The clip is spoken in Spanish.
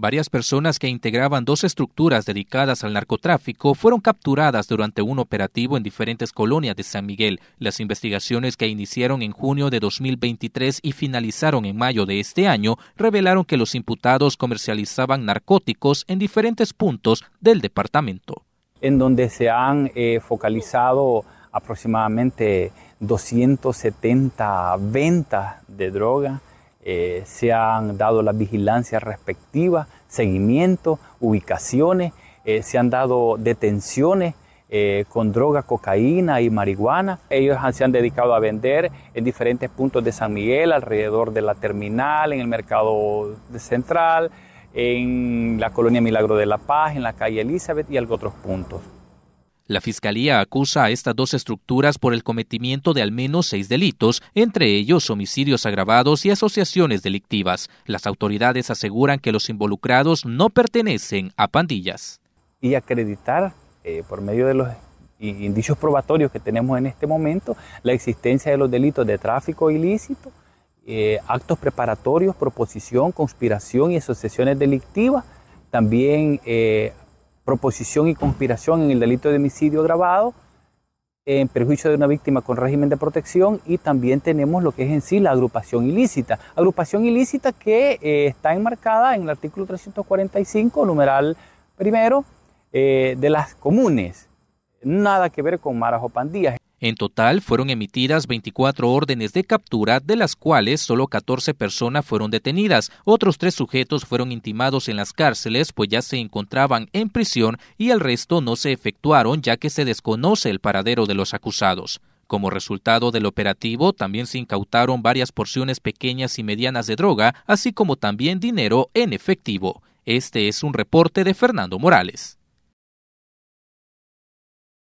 Varias personas que integraban dos estructuras dedicadas al narcotráfico fueron capturadas durante un operativo en diferentes colonias de San Miguel. Las investigaciones que iniciaron en junio de 2023 y finalizaron en mayo de este año revelaron que los imputados comercializaban narcóticos en diferentes puntos del departamento. En donde se han eh, focalizado aproximadamente 270 ventas de droga eh, se han dado las vigilancias respectivas, seguimiento, ubicaciones, eh, se han dado detenciones eh, con droga, cocaína y marihuana. Ellos se han dedicado a vender en diferentes puntos de San Miguel, alrededor de la terminal, en el mercado central, en la colonia Milagro de la Paz, en la calle Elizabeth y algunos otros puntos. La Fiscalía acusa a estas dos estructuras por el cometimiento de al menos seis delitos, entre ellos homicidios agravados y asociaciones delictivas. Las autoridades aseguran que los involucrados no pertenecen a pandillas. Y acreditar eh, por medio de los indicios probatorios que tenemos en este momento la existencia de los delitos de tráfico ilícito, eh, actos preparatorios, proposición, conspiración y asociaciones delictivas, también eh, proposición y conspiración en el delito de homicidio grabado en perjuicio de una víctima con régimen de protección y también tenemos lo que es en sí la agrupación ilícita. Agrupación ilícita que eh, está enmarcada en el artículo 345, numeral primero, eh, de las comunes. Nada que ver con maras o en total fueron emitidas 24 órdenes de captura, de las cuales solo 14 personas fueron detenidas. Otros tres sujetos fueron intimados en las cárceles, pues ya se encontraban en prisión y el resto no se efectuaron ya que se desconoce el paradero de los acusados. Como resultado del operativo, también se incautaron varias porciones pequeñas y medianas de droga, así como también dinero en efectivo. Este es un reporte de Fernando Morales.